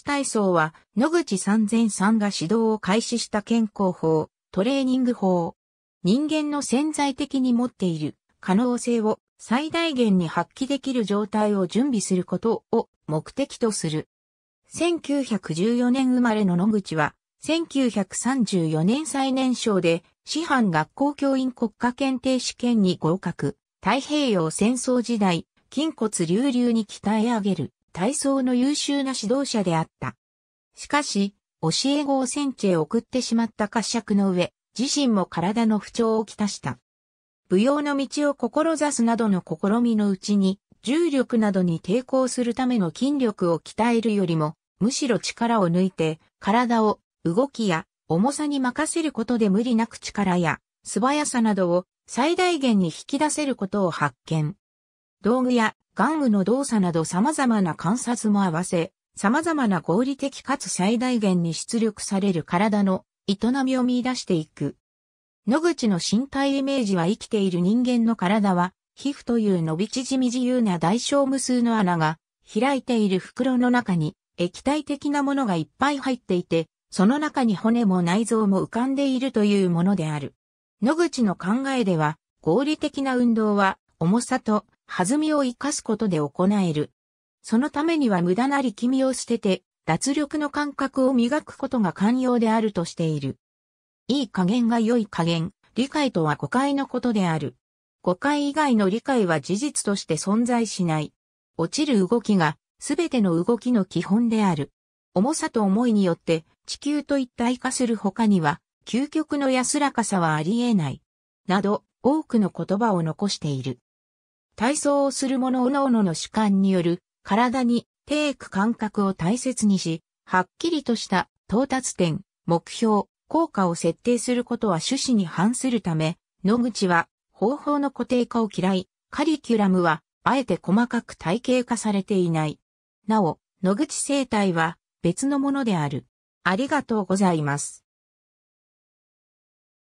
子体操は、野口三千さんが指導を開始した健康法、トレーニング法。人間の潜在的に持っている可能性を最大限に発揮できる状態を準備することを目的とする。1914年生まれの野口は、1934年最年少で、師範学校教員国家検定試験に合格。太平洋戦争時代、筋骨隆々に鍛え上げる。体操の優秀な指導者であった。しかし、教え子を戦地へ送ってしまった褐色の上、自身も体の不調をきたした。舞踊の道を志すなどの試みのうちに、重力などに抵抗するための筋力を鍛えるよりも、むしろ力を抜いて、体を、動きや、重さに任せることで無理なく力や、素早さなどを最大限に引き出せることを発見。道具や玩具の動作など様々な観察も合わせ、様々な合理的かつ最大限に出力される体の営みを見出していく。野口の身体イメージは生きている人間の体は、皮膚という伸び縮み自由な大小無数の穴が、開いている袋の中に液体的なものがいっぱい入っていて、その中に骨も内臓も浮かんでいるというものである。野口の考えでは、合理的な運動は、重さと弾みを生かすことで行える。そのためには無駄な力みを捨てて、脱力の感覚を磨くことが肝要であるとしている。いい加減が良い加減、理解とは誤解のことである。誤解以外の理解は事実として存在しない。落ちる動きが、すべての動きの基本である。重さと思いによって地球と一体化する他には、究極の安らかさはあり得ない。など、多くの言葉を残している。体操をする者各ののの主観による体に低く感覚を大切にし、はっきりとした到達点、目標、効果を設定することは趣旨に反するため、野口は方法の固定化を嫌い、カリキュラムはあえて細かく体系化されていない。なお、野口生態は別のものである。ありがとうございます。